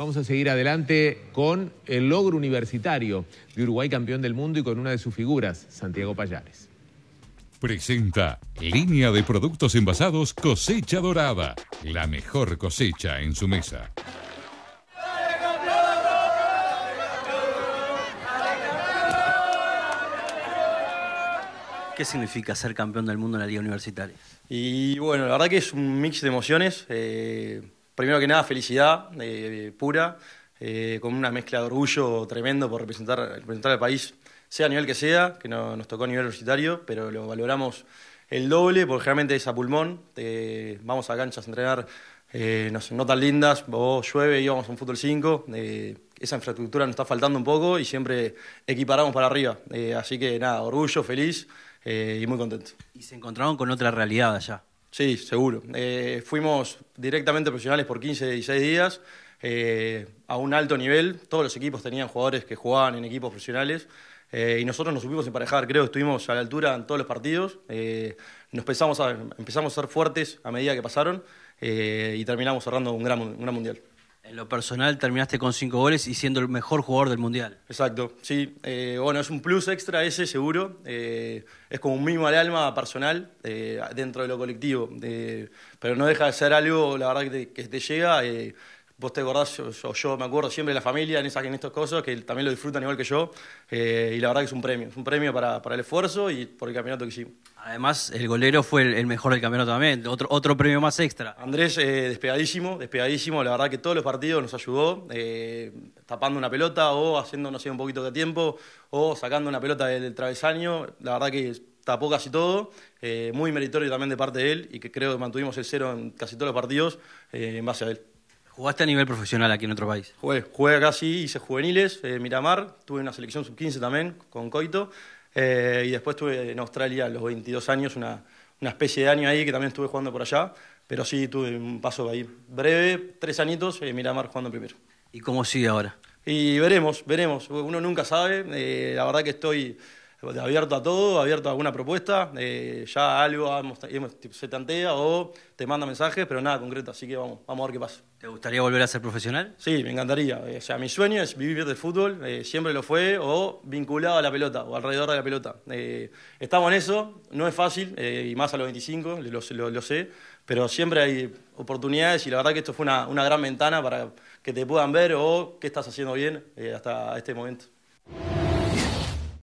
Vamos a seguir adelante con el logro universitario de Uruguay campeón del mundo y con una de sus figuras, Santiago Payares. Presenta línea de productos envasados cosecha dorada, la mejor cosecha en su mesa. ¿Qué significa ser campeón del mundo en la liga universitaria? Y bueno, la verdad que es un mix de emociones. Eh, primero que nada, felicidad eh, pura, eh, con una mezcla de orgullo tremendo por representar, representar al país, sea a nivel que sea, que nos tocó a nivel universitario, pero lo valoramos el doble, porque realmente es a pulmón, eh, vamos a canchas a entrenar, no, tan lindas, o llueve, íbamos a un fútbol 5, esa infraestructura nos está faltando un poco y siempre equiparamos para arriba, así que nada, orgullo, feliz y muy contento. Y se encontraron con otra realidad allá. Sí, seguro. Eh, fuimos directamente profesionales por 15, 16 días, eh, a un alto nivel. Todos los equipos tenían jugadores que jugaban en equipos profesionales. Eh, y nosotros nos supimos emparejar, creo que estuvimos a la altura en todos los partidos. nos empezamos a, ser fuertes a medida que pasaron y terminamos cerrando un gran, un gran mundial. En lo personal terminaste con cinco goles y siendo el mejor jugador del Mundial. Exacto, sí. Eh, bueno, es un plus extra ese seguro. Eh, es como un mimo al alma personal eh, dentro de lo colectivo. pero no deja de ser algo, la verdad, que te llega vos te acordás, yo, yo, me acuerdo siempre de la familia en, estos en estas cosas, que también lo disfrutan igual que yo, eh, y la verdad que es un premio, es un premio para, el esfuerzo y por el campeonato que hicimos. Además, el golero fue el, mejor del campeonato también, otro, otro premio más extra. Andrés, eh, despegadísimo, despegadísimo, la verdad que todos los partidos nos ayudó, eh, tapando una pelota o haciendo, no sé, un poquito de tiempo, o sacando una pelota del, del travesaño, la verdad que tapó casi todo, eh, muy meritorio también de parte de él, y que creo que mantuvimos el cero en casi todos los partidos en base a él. ¿Jugaste a nivel profesional aquí en otro país? Jugué, jugué acá sí, hice juveniles, eh, Miramar, tuve una selección sub-15 también con Coito, eh, y después tuve en Australia a los 22 años una, especie de año ahí que también estuve jugando por allá, pero sí tuve un paso ahí breve, tres añitos, eh, Miramar jugando primero. ¿Y cómo sigue ahora? Y veremos, veremos, uno nunca sabe, la verdad que estoy abierto a todo, abierto a alguna propuesta, eh, ya algo se tantea o te manda mensajes, pero nada concreto, así que vamos, a ver qué pasa. ¿Te gustaría volver a ser profesional? Sí, me encantaría. o sea, mi sueño es vivir del fútbol, eh, siempre lo fue, o vinculado a la pelota, o alrededor de la pelota. Eh, estamos en eso, no es fácil, y más a los 25, lo, sé, pero siempre hay oportunidades y la verdad que esto fue una, una gran ventana para que te puedan ver o qué estás haciendo bien hasta este momento.